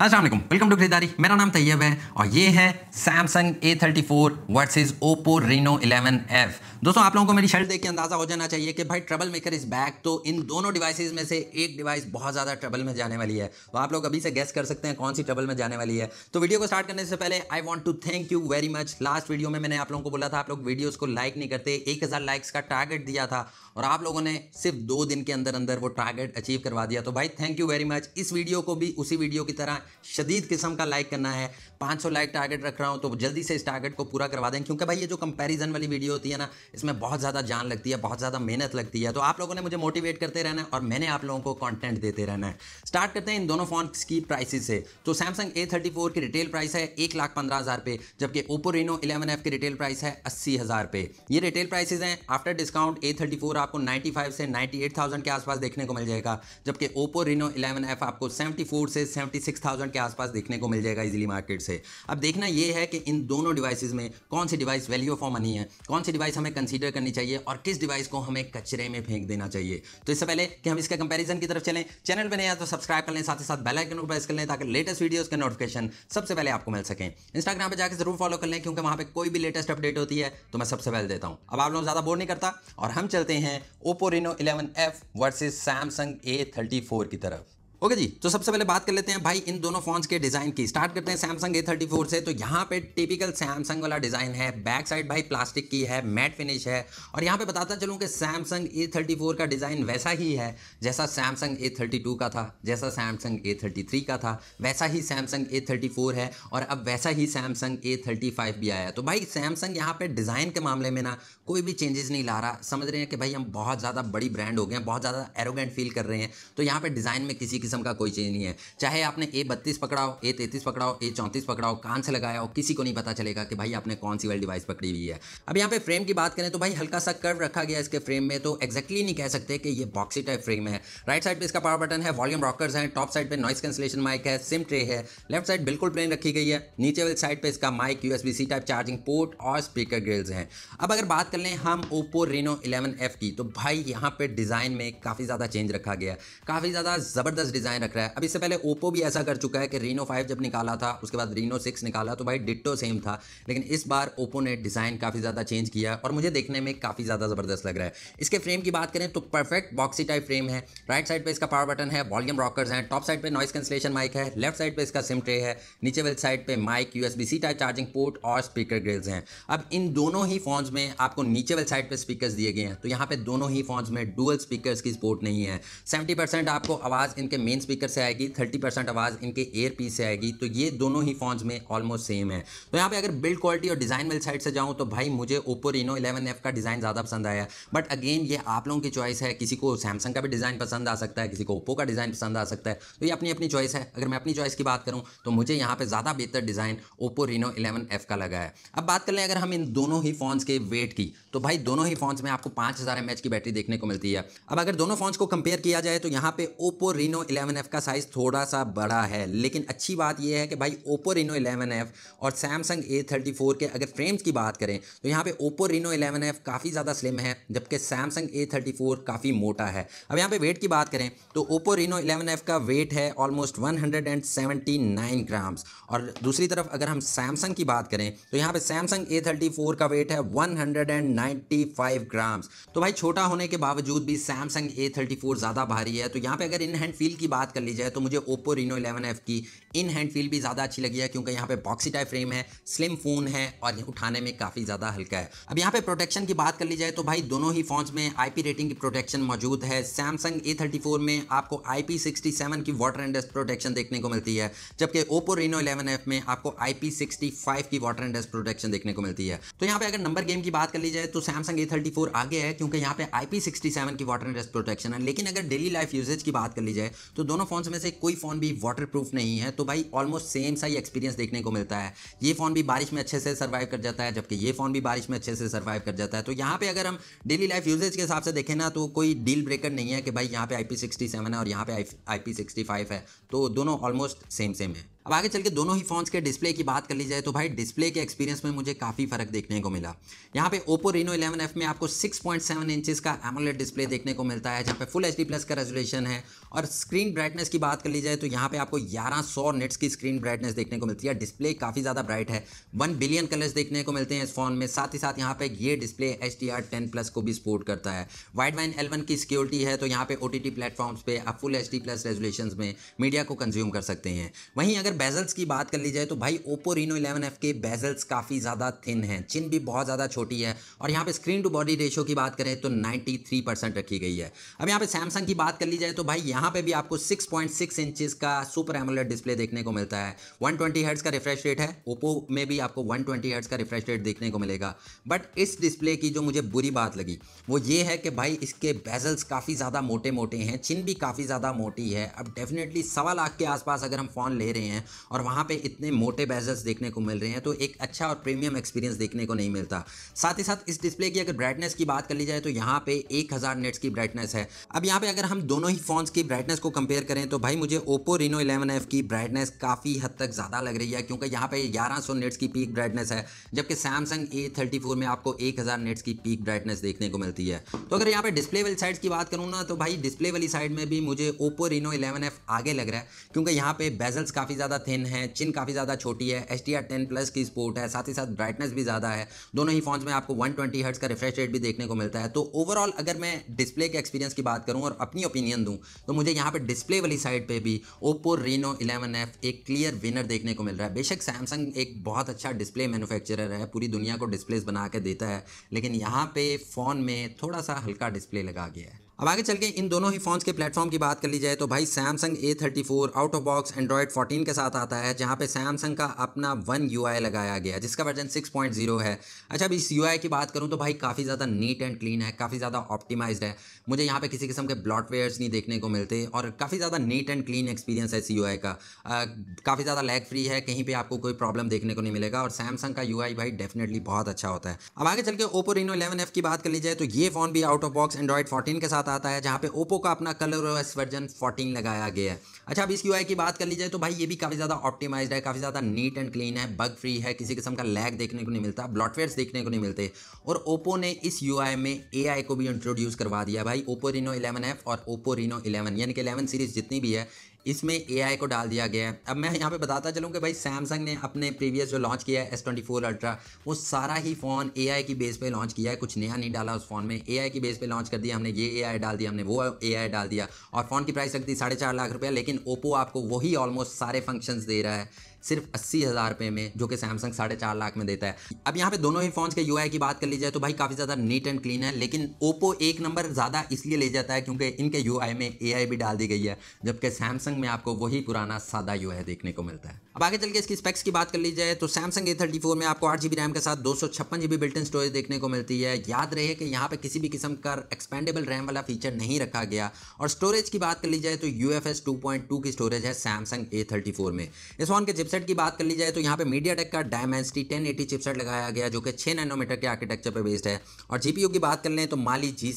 असल welcome to खरीदारी मेरा नाम तैयब है और ये है Samsung A34 thirty four versus Oppo Reno eleven F दोस्तों आप लोगों को मेरी शर्ट देख के अंदाज़ा हो जाना चाहिए कि भाई ट्रबल मेकर इज़ बैक तो इन दोनों डिवाइसेस में से एक डिवाइस बहुत ज़्यादा ट्रबल में जाने वाली है तो आप लोग अभी से गेस कर सकते हैं कौन सी ट्रबल में जाने वाली है तो वीडियो को स्टार्ट करने से पहले I want to thank you very much last video में मैंने आप लोगों को बोला था आप लोग वीडियोज़ को लाइक नहीं करते एक लाइक्स का टारगेट दिया था और आप लोगों ने सिर्फ दो दिन के अंदर अंदर वो टारगेट अचीव करवा दिया तो भाई थैंक यू वेरी मच इस वीडियो को भी उसी वीडियो की तरह शदीद किस्म का लाइक करना है 500 लाइक टारगेट रख रहा हूँ तो जल्दी से इस टारगेट को पूरा करवा दें क्योंकि भाई ये जो कंपैरिजन वाली वीडियो होती है ना इसमें बहुत ज़्यादा जान लगती है बहुत ज़्यादा मेहनत लगती है तो आप लोगों ने मुझे मोटिवेट करते रहना है और मैंने आप लोगों को कॉन्टेंट देते रहना है स्टार्ट करते हैं इन दोनों फोन की प्राइस से तो सैमसंग ए थर्टी फोर की रिटेल प्राइस है एक लाख पंद्रह हज़ार पे जबकि ओप्पो रेनो इलेवन एफ की रिटेल प्राइस है अस्सी हज़ार पे ये रिटेल प्राइसेज हैं after discount A thirty four आपको नाइन्टी फाइव से नाइन्टी एट थाउजेंड के आसपास देखने को मिल जाएगा जबकि ओप्पो रेनो इलेवन एफ आपको सेवेंटी फोर से सेवेंटी सिक्स थाउजेंड के आसपास देखने को मिल जाएगा इजिली मार्केट से अब देखना यह है कि इन दोनों डिवाइसेज में कौन सी डिवाइस वैल्यू फॉर मनी है कौन सी डिवाइस हमें कंसीडर करनी चाहिए और किस डिवाइस को हमें कचरे में फेंक देना चाहिए तो इससे पहले कि हम इसके कंपैरिजन की तरफ चलें चैनल पर नया तो सब्सक्राइब कर लें साथ ही साथ बेल आइकन को प्रेस कर लें ताकि लेटेस्ट वीडियोज़ के नोटिफिकेशन सबसे पहले आपको मिल सकें इंस्टाग्राम पर जाकर जरूर फॉलो कर लें क्योंकि वहाँ पर कोई भी लेटेस्ट अपडेट होती है तो मैं सबसे पहले देता हूँ अब आप लोग ज़्यादा बोर नहीं करता और हम चलते हैं Oppo Reno eleven F versus Samsung A thirty four की तरफ ओके जी तो सबसे पहले बात कर लेते हैं भाई इन दोनों फोन्स के डिज़ाइन की स्टार्ट करते हैं सैमसंग ए फोर से तो यहाँ पे टिपिकल सैमसंग वाला डिज़ाइन है बैक साइड भाई प्लास्टिक की है मैट फिनिश है और यहाँ पे बताता चलूँ कि सैमसंग ए फोर का डिज़ाइन वैसा ही है जैसा सैमसंग ए टू का था जैसा सैमसंग ए थ्री का था वैसा ही सैमसंग ए फोर है और अब वैसा ही सैमसंग ए फाइव भी आया तो भाई सैमसंग यहाँ पर डिज़ाइन के मामले में ना कोई भी चेंजेस नहीं ला रहा समझ रहे हैं कि भाई हम बहुत ज़्यादा बड़ी ब्रांड हो गए हैं बहुत ज़्यादा एरोगेंट फील कर रहे हैं तो यहाँ पर डिज़ाइन में किसी किस्म का कोई चेंज नहीं है चाहे आपने ए बत्तीस पकड़ाओ ए तैतीस पकड़ाओ ए चौंतीस पकड़ाओ कान से लगाया हो किसी को नहीं पता चलेगा कि भाई आपने कौन सी वाली डिवाइस पकड़ी हुई है अब यहाँ पे फ्रेम की बात करें तो भाई हल्का सा कर्व रखा गया इसके फ्रेम में तो एक्जैक्टली नहीं कह सकते कि ये बॉक्सी टाइप फ्रेम है राइट साइड पर इसका पावर बटन है वॉल्यूम रॉकर्स हैं टॉप साइड पर नॉइस कैंसिलेशन माइक है सिम ट्रे है लेफ्ट साइड बिल्कुल प्लेन रखी गई है नीचे वाली साइड पर इसका mic U C type charging port और स्पीकर ग्रिल्स हैं अब अगर बात कर लें हम ओप्पो रेनो इलेवन की तो भाई यहाँ पर डिज़ाइन में काफ़ी ज़्यादा चेंज रखा गया काफ़ी ज़्यादा ज़बरदस्त डिज़ाइन रख रहा है अब इससे पहले ओप्पो भी ऐसा कर चुका है कि रीनो फाइव जब निकाला था उसके बाद रीनो सिक्स निकाला तो भाई डिट्टो सेम था लेकिन इस बार ओप्पो ने डिज़ाइन काफ़ी ज़्यादा चेंज किया और मुझे देखने में काफ़ी ज़्यादा ज़बरदस्त लग रहा है इसके फ्रेम की बात करें तो परफेक्ट बॉक्सी टाइप फ्रेम है राइट साइड पर इसका पावर बटन है वॉल्यूम रॉकर्स हैं टॉप साइड पर नॉइस कैंसलेशन माइक है लेफ्ट साइड पर इसका सिम ट्रे है नीचे वाली साइड पर mic U C type charging port और स्पीकर ग्रिल्स हैं अब इन दोनों ही फोन्स में आपको नीचे वाली साइड पर स्पीकर दिए गए हैं तो यहाँ पे दोनों ही फोन्स में डुअल स्पीकर की सपोर्ट नहीं है सेवेंटी आपको आवाज़ इनके मेन स्पीकर से आएगी थर्टी परसेंट आवाज़ इनके एयर पीस से आएगी तो ये दोनों ही फोन्स में ऑलमोस्ट सेम है तो यहाँ पे अगर बिल्ड क्वालिटी और डिज़ाइन वाली साइड से जाऊँ तो भाई मुझे ओप्पो रिनो इलेवन एफ का डिज़ाइन ज़्यादा पसंद आया बट अगेन ये आप लोगों की चॉइस है किसी को सैमसंग का भी डिज़ाइन पसंद आ सकता है किसी को ओप्पो का डिज़ाइन पसंद आ सकता है तो ये अपनी अपनी चॉइस है अगर मैं अपनी चॉइस की बात करूँ तो मुझे यहाँ पर ज़्यादा बेहतर design Oppo Reno eleven F का लगा है अब बात कर लें अगर हम इन दोनों ही फोन्स के वेट की तो भाई दोनों ही फोन्स में आपको पाँच हज़ार की बैटरी देखने को मिलती है अब अगर दोनों फोन्स को कंपेयर किया जाए तो यहाँ पे Oppo Reno eleven eleven F का साइज़ थोड़ा सा बड़ा है लेकिन अच्छी बात यह है कि भाई ओप्पो रिनो इलेवन एफ़ और सैमसंग ए थर्टी फोर के अगर फ्रेम्स की बात करें तो यहाँ पे ओप्पो रिनो इलेवन एफ़ काफ़ी ज़्यादा स्लिम है जबकि सैमसंग ए थर्टी फोर काफ़ी मोटा है अब यहाँ पे वेट की बात करें तो ओप्पो रिनो इलेवन एफ़ का वेट है almost one hundred and seventy nine grams और दूसरी तरफ अगर हम सैमसंग की बात करें तो यहाँ पे सैमसंग ए थर्टी फोर का वेट है one hundred and ninety five grams तो भाई छोटा होने के बावजूद भी सैमसंग ए थर्टी फोर ज़्यादा भारी है तो यहाँ पे अगर इन हैंड फील की की बात कर ली जाए तो मुझे ओप्पो रीनो इलेवन एफ की इन हैंड फील भी ज़्यादा अच्छी लगी है क्योंकि यहाँ पे बॉक्सी टाइप फ्रेम है स्लिम फ़ोन है और ये उठाने में काफ़ी ज़्यादा हल्का है अब यहाँ पे प्रोटेक्शन की बात कर ली जाए तो भाई दोनों ही फ़ोन्स में आई रेटिंग की प्रोटेक्शन मौजूद है सैमसंग ए में आपको आई की वाटर एंड डस्ट प्रोटेक्शन देखने को मिलती है जबकि ओप्पो रीनो इलेवन में आपको आई की वाटर एंड डस्ट प्रोटेक्शन देखने को मिलती है तो यहाँ पर अगर नंबर गेम की बात कर ली जाए तो सैमसंग ए आगे है क्योंकि यहाँ पे आई की वाटर एंड डस्ट प्रोटेक्शन है लेकिन अगर डेली लाइफ यूजेज की बात कर ली जाए तो दोनों फ़ोन में से कोई फ़ोन भी वाटर प्रूफ नहीं है तो भाई ऑलमोस्ट सेम सा ही एक्सपीरियंस देखने को मिलता है ये फ़ोन भी बारिश में अच्छे से सर्वाइव कर जाता है जबकि ये फ़ोन भी बारिश में अच्छे से सर्वाइव कर जाता है तो यहाँ पे अगर हम डेली लाइफ यूजेज के हिसाब से देखें ना तो कोई डील ब्रेकर नहीं है कि भाई यहाँ पे आई है और यहाँ पे आई है तो दोनों ऑलमोस्ट सेम सेम है अब आगे चल के दोनों ही फ़ोन्स के डिस्प्ले की बात कर ली जाए तो भाई डिस्प्ले के एक्सपीरियंस में मुझे काफ़ी फ़र्क देखने को मिला यहाँ पे ओप्पो रीनो 11F में आपको 6.7 पॉइंट इंचज़ का एमोलेट डिस्प्ले देखने को मिलता है जहाँ पे फुल एच प्लस का रेजोलेशन है और स्क्रीन ब्राइटनेस की बात कर ली जाए तो यहाँ पे आपको ग्यारह निट्स की स्क्रीन ब्राइटनेस देखने को मिलती है डिस्प्ले काफ़ी ज़्यादा ब्राइट है वन बिलियन कलर्स देखने को मिलते हैं इस फ़ोन में साथ ही साथ यहाँ पे ये डिस्प्ले एच टी प्लस को भी सपोर्ट करता है वाइड वाइन एलवन की सिक्योरिटी है तो यहाँ पे ओ टी प्लेटफॉर्म्स पर आप फुल एच प्लस रेजोलेशन में मीडिया को कंज्यूम कर सकते हैं वहीं अगर अगर बेजल्स की बात कर ली जाए तो भाई ओप्पो रीनो इलेवन एफ के बेजल्स काफ़ी ज़्यादा थिन हैं चिन भी बहुत ज़्यादा छोटी है और यहाँ पे स्क्रीन टू बॉडी रेशो की बात करें तो 93 परसेंट रखी गई है अब यहाँ पे सैमसंग की बात कर ली जाए तो भाई यहाँ पे भी आपको 6.6 पॉइंट इंचज का सुपर एमोलेट डिस्प्ले देखने को मिलता है वन ट्वेंटी का रिफ्रेश रेट है ओप्पो में भी आपको वन ट्वेंटी का रिफ्रेश रेट देखने को मिलेगा बट इस डिस्प्ले की जो मुझे बुरी बात लगी वो ये है कि भाई इसके बेजल्स काफ़ी ज़्यादा मोटे मोटे हैं चिन भी काफ़ी ज़्यादा मोटी है अब डेफिनेटली सवा लाख के आसपास अगर हम फ़ोन ले रहे हैं हैं और वहाँ पे इतने मोटे बेजल्स देखने को मिल रहे हैं तो एक अच्छा और प्रीमियम एक्सपीरियंस देखने को नहीं मिलता साथ ही साथ इस डिस्प्ले की अगर ब्राइटनेस की बात कर ली जाए तो यहाँ पे एक हज़ार नेट्स की ब्राइटनेस है अब यहाँ पे अगर हम दोनों ही फ़ोन्स की ब्राइटनेस को कंपेयर करें तो भाई मुझे ओप्पो रिनो इलेवन की ब्राइटनेस काफ़ी हद तक ज़्यादा लग रही है क्योंकि यहाँ पर ग्यारह नेट्स की पीक ब्राइटनेस है जबकि सैमसंग ए में आपको एक नेट्स की पीक ब्राइटनेस देखने को मिलती है तो अगर यहाँ पर डिस्प्ले वाली साइड की बात करूँ ना तो भाई डिस्प्ले वाली साइड में भी मुझे ओप्पो रिनो इलेवन आगे लग रहा है क्योंकि यहाँ पे बेजल्स काफ़ी ज़्यादा थिन है चिन काफ़ी ज़्यादा छोटी है H D R ten plus की स्पोर्ट है साथ ही साथ ब्राइटनेस भी ज़्यादा है दोनों ही फोन्स में आपको वन ट्वेंटी हर्ट्स का रिफ्रेश रेट भी देखने को मिलता है तो ओवरऑल अगर मैं डिस्प्ले के एक्सपीरियंस की बात करूँ और अपनी ओपिनियन दूँ तो मुझे यहाँ पर डिस्प्ले वाली साइड पर भी ओप्पो रीनो इलेवन एफ एक क्लियर विनर देखने को मिल रहा है बेशक सैमसंग एक बहुत अच्छा डिस्प्ले मैनुफैक्चरर है पूरी दुनिया को डिस्प्लेस बना के देता है लेकिन यहाँ पे फ़ोन में थोड़ा सा हल्का डिस्प्ले लगा गया है अब आगे चल के इन दोनों ही फ़ोन्स के प्लेटफॉर्म की बात कर ली जाए तो भाई Samsung A thirty four out of box Android fourteen के साथ आता है जहाँ पे सैमसंग का अपना वन यू लगाया गया जिसका वर्जन सिक्स पॉइंट जीरो है अच्छा अब इस यू की बात करूँ तो भाई काफ़ी ज़्यादा नीट एंड क्लीन है काफ़ी ज़्यादा ऑप्टिमाइज्ड है मुझे यहाँ पे किसी किस्म के ब्लॉटवेयर्स नहीं देखने को मिलते और काफ़ी ज़्यादा नीट एंड क्लीन एक्सपीरियंस है इस यू का काफ़ी ज़्यादा लैग फ्री है कहीं पर आपको कोई प्रॉब्लम देखने को नहीं मिलेगा और सैमसंग का यू भाई डेफिनेटली बहुत अच्छा होता है अब आगे चल के ओपो रिनो इलेवन की बात कर ली जाए तो ये फ़ोन भी out of box Android fourteen के साथ साथ आता है जहाँ पे ओप्पो का अपना कलर ओएस वर्जन 14 लगाया गया है अच्छा अब इसकी यूआई की बात कर ली जाए तो भाई ये भी काफ़ी ज़्यादा ऑप्टिमाइज्ड है काफ़ी ज़्यादा नीट एंड क्लीन है बग फ्री है किसी किस्म का लैग देखने को नहीं मिलता ब्लॉटवेयर्स देखने को नहीं मिलते और ओप्पो ने इस यू में ए को भी इंट्रोड्यूस करवा दिया भाई ओप्पो रिनो इलेवन और ओप्पो रिनो इलेवन यानी कि इलेवन सीरीज जितनी भी है इसमें ए को डाल दिया गया है अब मैं यहाँ पे बताता चलूँ कि भाई सैमसंग ने अपने प्रीवियस जो लॉन्च किया है एस ट्वेंटी फोर अल्ट्रा वो सारा ही फ़ोन ए की बेस पे लॉन्च किया है कुछ नया नहीं डाला उस फ़ोन में ए की बेस पे लॉन्च कर दिया हमने ये ए डाल दिया हमने वो ए डाल दिया और फ़ोन की प्राइस रख दी साढ़े चार लाख रुपया लेकिन ओप्पो आपको वही ऑलमोस्ट सारे फंक्शन दे रहा है सिर्फ अस्सी हज़ार रुपये में जो कि सैमसंग साढ़े चार लाख में देता है अब यहाँ पे दोनों ही फोन के यू की बात कर ली जाए तो भाई काफ़ी ज़्यादा नीट एंड क्लीन है लेकिन ओप्पो एक नंबर ज़्यादा इसलिए ले जाता है क्योंकि इनके यू में ए भी डाल दी गई है जबकि सैमसंग में आपको वही पुराना सादा यू देखने को मिलता है अब आगे चल के इसकी स्पेक्स की बात कर ली जाए तो सैमसंग ए में आपको आठ रैम के साथ दो सौ बिल्ट बिल्टन स्टोरेज देखने को मिलती है याद रहे कि यहाँ पे किसी भी किस्म का एक्सपेंडेबल रैम वाला फीचर नहीं रखा गया और स्टोरेज की बात कर ली जाए तो U F S two two point की स्टोरेज है सैमसंग ए थर्टी फोर में इस फोन के चिपसेट की बात कर ली जाए तो यहाँ पे मीडिया टेक का डायमेंसिटी एटी चिपसेट लगाया गया जो कि छः नैनोमीटर के आर्किटेक्चर पर बेस्ड है और जीपीयू की बात कर लें तो माली जी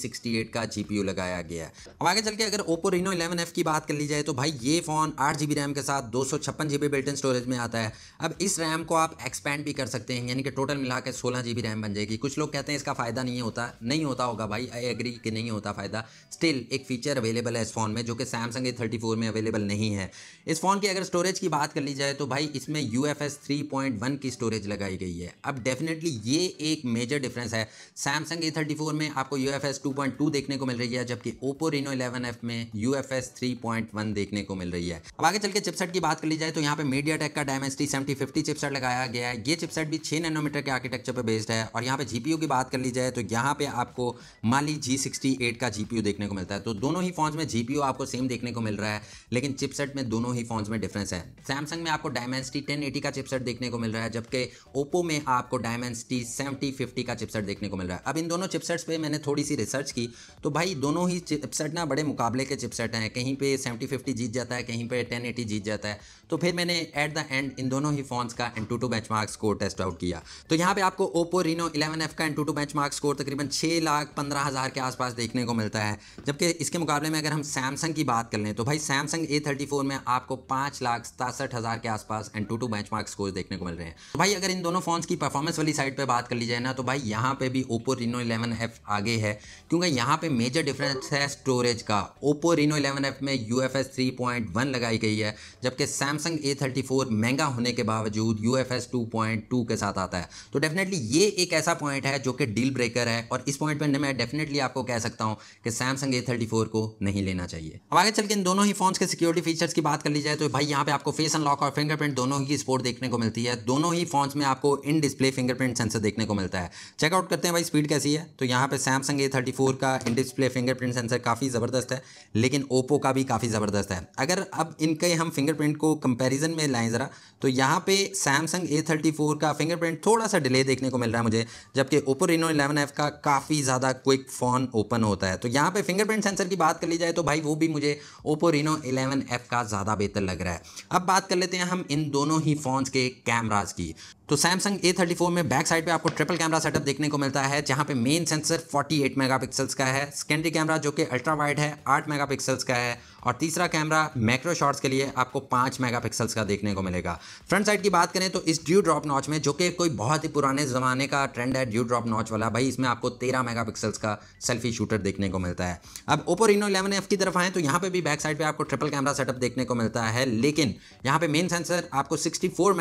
का जीपीयू लगाया गया है अब आगे चल के अगर ओप्पो रिनो इलेवन की बात कर ली जाए तो भाई ये फ़ोन आठ जी रैम के साथ दो सौ छप्पन बी बिल्टन स्टोरेज में आता है अब इस रैम को आप एक्सपेंड भी कर सकते हैं यानी कि टोटल मिला के सोलह रैम बन जाएगी कुछ लोग कहते हैं इसका फ़ायदा नहीं होता नहीं होता होगा भाई आई एग्री कि नहीं होता फ़ायदा स्टिल एक फ़ीचर अवेलेबल है इस फ़ोन में जो कि सैमसंग ए फोर में अवेलेबल नहीं है इस फ़ोन की अगर स्टोरेज की बात कर ली जाए तो भाई भाई इसमें U F S three point one की स्टोरेज लगाई गई है अब डेफिनेटली ये एक मेजर डिफरेंस है सैमसंग ए थर्टी फोर में आपको U F S two point two देखने को मिल रही है जबकि ओप्पो रिनो इलेवन एफ में U F S three point one देखने को मिल रही है अब आगे चल के चिपसेट की बात कर ली जाए तो यहाँ पे मीडिया टेक का डायमेंसिटी सेवेंटी फिफ्टी चिपसेट लगाया गया है ये चिपसेट भी छः नैनोमीटर के आर्किटेक्चर पर बेस्ड है और यहाँ पे जीपीयू की बात कर ली जाए तो यहाँ पे आपको माली जी सिक्सटी एट का जीपीयू देखने को मिलता है तो दोनों ही फोन में जीपीयू आपको सेम देखने को मिल रहा है लेकिन चिपसेट में दोनों ही फोन में डिफरेंस है सैमसंग में आपको डायमेंसिटी टेन एटी का चिपसेट देखने को मिल रहा है जबकि ओप्पो में आपको सेवेंटी फिफ्टी का चिपसेट देखने को मिल रहा है अब इन दोनों चिपसेट्स पे मैंने थोड़ी सी रिसर्च की तो भाई दोनों ही चिपसेट ना बड़े मुकाबले के चिपसेट हैं कहीं पे सेवेंटी फिफ्टी जीत जाता है कहीं पर टेन जीत जाता है तो फिर मैंने एट द एंड इन दोनों ही फोन्स का AnTuTu benchmark score test out किया तो यहाँ पे आपको ओप्पो रीनो इलेवन एफ का AnTuTu benchmark score तकरीबन छः लाख पंद्रह हज़ार के आसपास देखने को मिलता है जबकि इसके मुकाबले में अगर हम सैमसंग की बात कर लें तो भाई सैमसंग ए थर्टी फोर में आपको पाँच लाख सतासठ हज़ार के आसपास AnTuTu benchmark score देखने को मिल रहे हैं तो भाई अगर इन दोनों फोन्स की परफॉर्मेंस वाली साइड पर बात कर ली जाए ना तो भाई यहाँ पर भी ओप्पो रीनो इलेवन एफ आगे है क्योंकि यहाँ पर मेजर डिफरेंस है स्टोरेज का ओप्पो रीनो इलेवन एफ में U F S three point one लगाई गई है जबकि सैमसंग सैमसंग A34 महंगा होने के बावजूद U F S two point two के साथ आता है तो डेफिनेटली ये एक ऐसा पॉइंट है जो कि डील ब्रेकर है और इस पॉइंट पर मैं डेफिनेटली आपको कह सकता हूँ कि सैमसंग A34 को नहीं लेना चाहिए अब आगे चल के इन दोनों ही फोन के सिक्योरिटी फीचर्स की बात कर ली जाए तो भाई यहाँ पे आपको फेस अनलॉक और फिंगरप्रिंट दोनों ही स्पोर्ट देखने को मिलती है दोनों ही फोन में आपको इन डिस्प्ले फिंगरप्रिंट सेंसर देखने को मिलता है चेकआउट करते हैं भाई स्पीड कैसी है तो यहाँ पे सैमसंग ए थर्टी फोर का इन डिस्प्ले फिंगरप्रिंट सेंसर काफ़ी ज़बरदस्त है लेकिन ओप्पो का भी काफ़ी ज़बरदस्त है अगर अब इनके हम फिंगरप्रिंट को कंपैरिजन में लाएँ ज़रा तो यहाँ पे सैमसंग ए थर्टी फोर का फिंगरप्रिंट थोड़ा सा डिले देखने को मिल रहा है मुझे जबकि ओप्पो रिनो इलेवन एफ का काफ़ी ज़्यादा क्विक फ़ोन ओपन होता है तो यहाँ पे फिंगरप्रिंट सेंसर की बात कर ली जाए तो भाई वो भी मुझे ओप्पो रिनो इलेवन एफ का ज़्यादा बेहतर लग रहा है अब बात कर लेते हैं हम इन दोनों ही फ़ोन्स के कैमराज की तो सैमसंग फोर में बैक साइड पे आपको ट्रिपल कैमरा सेटअप देखने को मिलता है जहाँ पे मेन सेंसर 48 मेगापिक्सल्स का है सेकेंडरी कैमरा जो कि अल्ट्रा वाइड है 8 मेगापिक्सल्स का है और तीसरा कैमरा मैक्रो शॉट्स के लिए आपको पाँच मेगा का देखने को मिलेगा फ्रंट साइड की बात करें तो इस ड्यू ड्रॉप नॉच में जो कि कोई बहुत ही पुराने ज़माने का ट्रेंड है ड्यू ड्रॉप नॉच वाला भाई इसमें आपको तेरह मेगा का सेल्फी शूटर देखने को मिलता है अब ओपो रिनो इलेवन एफ की तरफ आएँ तो यहाँ पर भी बैक साइड पर आपको ट्रिपल कैमरा सेटअप देखने को मिलता है लेकिन यहाँ पर मेन सेंसर आपको सिक्सटी फोर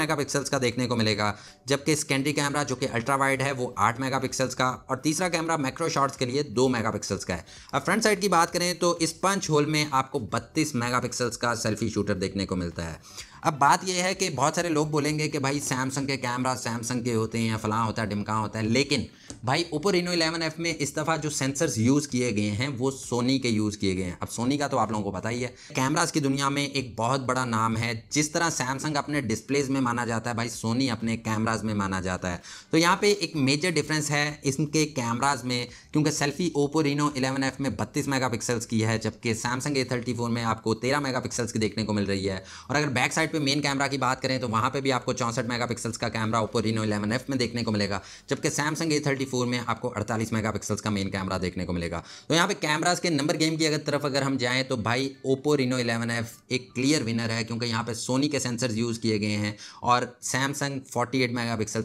का देखने को मिलेगा जबकि सेकेंडरी कैमरा जो कि अल्ट्रा वाइड है वो आठ मेगा का और तीसरा कैमरा मैक्रो शॉट्स के लिए दो मेगा का है अब फ्रंट साइड की बात करें तो इस पंच होल में आपको बत्तीस मेगापिक्सल्स का सेल्फी शूटर देखने को मिलता है अब बात यह है कि बहुत सारे लोग बोलेंगे कि भाई सैमसंग के कैमरा सैमसंग के होते हैं फलां होता है डिमका होता है लेकिन भाई ओप्पो रिनो इलेवन एफ में इस दफ़ा जो सेंसर्स यूज़ किए गए हैं वो सोनी के यूज़ किए गए हैं अब सोनी का तो आप लोगों को पता ही है कैमराज की दुनिया में एक बहुत बड़ा नाम है जिस तरह सैमसंग अपने डिस्प्लेज में माना जाता है भाई सोनी अपने कैमराज में माना जाता है तो यहाँ पे एक मेजर डिफरेंस है इसके कैमराज में क्योंकि selfie Oppo Reno eleven F में बत्तीस मेगा की है जबकि सैमसंग ए में आपको तेरह मेगा की देखने को मिल रही है और अगर बैक साइड साइड पे मेन कैमरा की बात करें तो वहाँ पे भी आपको चौंसठ मेगापिक्सल्स का camera Oppo Reno eleven F में देखने को मिलेगा जबकि सैमसंग ए थर्टी फोर में आपको अड़तालीस मेगापिक्सल्स का मेन कैमरा देखने को मिलेगा तो यहाँ पे कैमराज के नंबर गेम की अगर तरफ अगर हम जाएँ तो भाई ओप्पो रिनो इलेवन एक क्लियर विनर है क्योंकि यहाँ पर सोनी के सेंसर यूज़ किए गए हैं और सैमसंग फोर्टी एट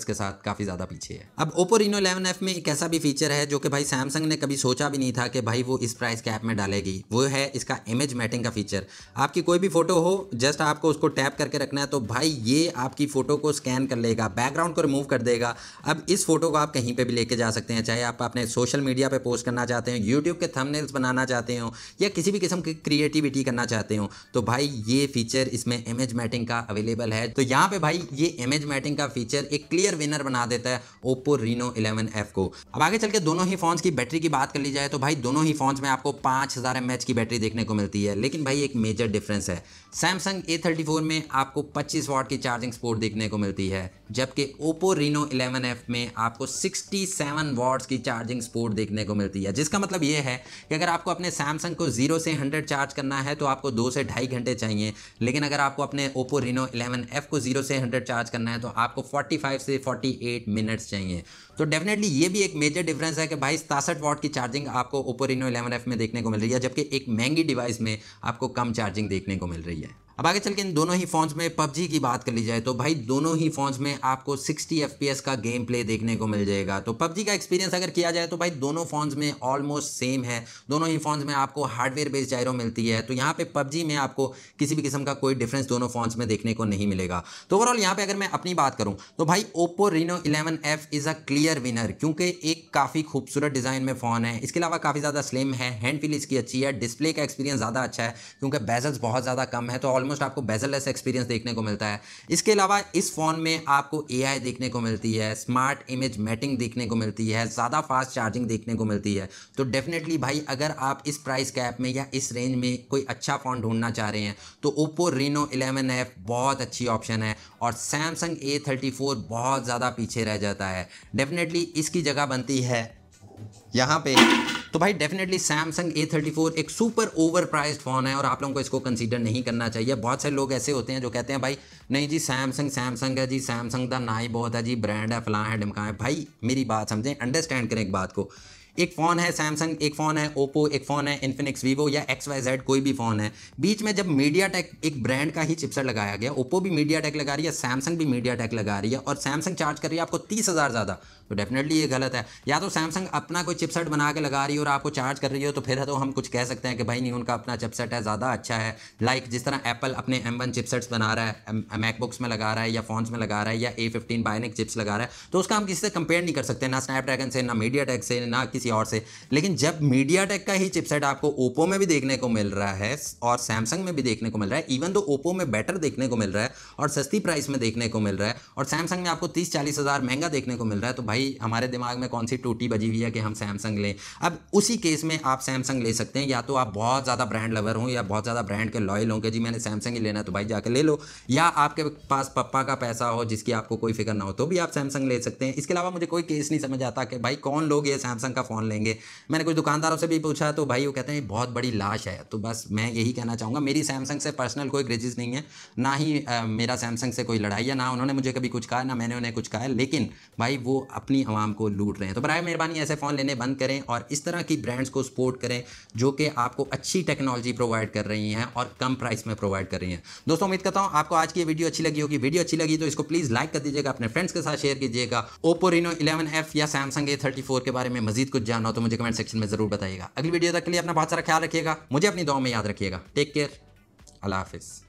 के साथ काफ़ी ज़्यादा पीछे है अब ओप्पो रिनो इलेवन में एक ऐसा भी फीचर है जो कि भाई सैमसंग ने कभी सोचा भी नहीं था कि भाई वो इस प्राइस कैप में डालेगी वो है इसका इमेज मैटिंग का फीचर आपकी कोई भी फोटो हो जस्ट आपको उसको टैप याद करके रखना है तो भाई ये आपकी फ़ोटो को स्कैन कर लेगा बैकग्राउंड को रिमूव कर देगा अब इस फोटो को आप कहीं पर भी लेके जा सकते हैं चाहे आप अपने सोशल मीडिया पर पोस्ट करना चाहते हो यूट्यूब के थंबनेल्स बनाना चाहते हो या किसी भी किस्म की क्रिएटिविटी करना चाहते हो तो भाई ये फीचर इसमें इमेज मैटिंग का अवेलेबल है तो यहाँ पे भाई ये इमेज मैटिंग का फीचर एक क्लियर विनर बना देता है ओप्पो रीनो इलेवन को अब आगे चल के दोनों ही फोन की बैटरी की बात कर ली जाए तो भाई दोनों ही फोन में आपको पांच हजार की बैटरी देखने को मिलती है लेकिन भाई एक मेजर डिफरेंस है सैमसंग ए थर्टी फोर में आपको 25 वाट की चार्जिंग स्पोर्ट देखने को मिलती है जबकि ओप्पो रीनो 11F में आपको 67 वाट्स की चार्जिंग स्पोर्ट देखने को मिलती है जिसका मतलब ये है कि अगर आपको अपने सैमसंग को जीरो से हंड्रेड चार्ज करना है तो आपको दो से ढाई घंटे चाहिए लेकिन अगर आपको अपने ओप्पो रीनो 11F को जीरो से हंड्रेड चार्ज करना है तो आपको 45 से 48 मिनट्स चाहिए तो डेफिनेटली ये भी एक मेजर डिफरेंस है कि भाई सतासठ वाट की चार्जिंग आपको ओप्पो रीनो इलेवन में देखने को मिल रही है जबकि एक महंगी डिवाइस में आपको कम चार्जिंग देखने को मिल रही है अब आगे चल के इन दोनों ही फोन्स में पबजी की बात कर ली जाए तो भाई दोनों ही फोन्स में आपको 60 एफ का गेम प्ले देखने को मिल जाएगा तो पबजी का एक्सपीरियंस अगर किया जाए तो भाई दोनों फोन्स में ऑलमोस्ट सेम है दोनों ही फोन्स में आपको हार्डवेयर बेस्ड जायरो मिलती है तो यहाँ पे पबजी में आपको किसी भी किस्म का कोई डिफरेंस दोनों फोन्स में देखने को नहीं मिलेगा तो ओवरऑल यहाँ पर अगर मैं अपनी बात करूँ तो भाई Oppo Reno eleven F is a clear winner क्योंकि एक काफ़ी खूबसूरत डिज़ाइन में फ़ोन है इसके अलावा काफ़ी ज़्यादा स्लिम है हैंड फील इसकी अच्छी है डिस्प्ले का एक्सपीरियंस ज़्यादा अच्छा है क्योंकि बेजल्स बहुत ज़्यादा कम है तो ऑलमोस्ट आपको बेजललेस एक्सपीरियंस देखने को मिलता है इसके अलावा इस फ़ोन में आपको ए देखने को मिलती है स्मार्ट इमेज मैटिंग देखने को मिलती है ज़्यादा फास्ट चार्जिंग देखने को मिलती है तो डेफिनेटली भाई अगर आप इस प्राइस कैप में या इस रेंज में कोई अच्छा फ़ोन ढूंढना चाह रहे हैं तो ओप्पो रीनो इलेवन एफ बहुत अच्छी ऑप्शन है और सैमसंग ए थर्टी फोर बहुत ज़्यादा पीछे रह जाता है डेफिनेटली इसकी जगह बनती है यहाँ पे तो भाई definitely Samsung A thirty four एक सुपर ओवर प्राइज फ़ोन है और आप लोगों को इसको कंसिडर नहीं करना चाहिए बहुत सारे लोग ऐसे होते हैं जो कहते हैं भाई नहीं जी सैमसंग सैमसंग है जी सैमसंग का ना ही बहुत है जी ब्रांड है फलां है डिमका है भाई मेरी बात समझें अंडरस्टैंड करें एक बात को एक फ़ोन है सैमसंग एक फ़ोन है ओप्पो एक फ़ोन है इन्फिनिक्स वीवो या एक्स वाई जेड कोई भी फ़ोन है बीच में जब मीडिया टेक एक ब्रांड का ही चिपसेट लगाया गया ओप्पो भी मीडिया टेक लगा रही है सैमसंग भी मीडिया टेक लगा रही है और सैमसंग चार्ज कर रही है आपको तीस हज़ार ज़्यादा तो डेफिनेटली ये गलत है या तो सैमसंग अपना कोई चिपसेट बना के लगा रही है और आपको चार्ज कर रही हो तो फिर तो हम कुछ कह सकते हैं कि भाई नहीं उनका अपना चिपसेट है ज़्यादा अच्छा है लाइक जिस तरह एप्पल अपने एम वन चिपसेट्स बना रहा है मैकबुक्स में लगा रहा है या फोन्स में लगा रहा है या ए फिफ्टीन बायनिक चिप्स लगा रहा है तो उसका हम किसी से कंपेयर नहीं कर सकते ना स्नैपड्रैगन से ना मीडिया से ना किसी किसी और से लेकिन जब मीडिया का ही चिपसेट आपको ओप्पो में भी देखने को मिल रहा है और सैमसंग में भी देखने को मिल रहा है इवन तो ओप्पो में बेटर देखने को मिल रहा है और सस्ती प्राइस में देखने को मिल रहा है और सैमसंग में आपको तीस चालीस महंगा देखने को मिल रहा है तो भाई हमारे दिमाग में कौन सी टूटी बजी हुई है कि हम सैमसंग लें अब उसी केस में आप सैमसंग ले सकते हैं या तो आप बहुत ज़्यादा ब्रांड लवर हों या बहुत ज़्यादा ब्रांड के लॉयल हों जी मैंने सैमसंग ही लेना है तो भाई जाकर ले लो या आपके पास पप्पा का पैसा हो जिसकी आपको कोई फिक्र ना हो तो भी आप सैमसंग ले सकते हैं इसके अलावा मुझे कोई केस नहीं समझ आता कि भाई कौन लोग ये सैमसंग का फ़ोन कौन लेंगे मैंने कुछ दुकानदारों से भी पूछा तो भाई वो कहते हैं बहुत बड़ी लाश है तो बस मैं यही कहना चाहूँगा मेरी सैमसंग से पर्सनल कोई ग्रेजिज नहीं है ना ही आ, मेरा सैमसंग से कोई लड़ाई है ना उन्होंने मुझे कभी कुछ कहा ना मैंने उन्हें कुछ कहा लेकिन भाई वो अपनी आवाम को लूट रहे हैं तो बर मेहरबानी ऐसे फ़ोन लेने बंद करें और इस तरह की ब्रांड्स को सपोर्ट करें जो कि आपको अच्छी टेक्नोलॉजी प्रोवाइड कर रही हैं और कम प्राइस में प्रोवाइड कर रही हैं दोस्तों उम्मीद करता हूँ आपको आज की वीडियो अच्छी लगी होगी वीडियो अच्छी लगी तो इसको प्लीज़ लाइक कर दीजिएगा अपने फ्रेंड्स के साथ शेयर कीजिएगा ओप्पो रिनो इलेवन एफ या सैमसंग ए थर्टी फोर के बारे में मजीद कुछ जानना हो तो मुझे कमेंट सेक्शन में जरूर बताइएगा अगली वीडियो तक के लिए अपना बहुत सारा ख्याल रखिएगा मुझे अपनी दुआ में याद रखिएगा टेक केयर अल्लाह हाफिज़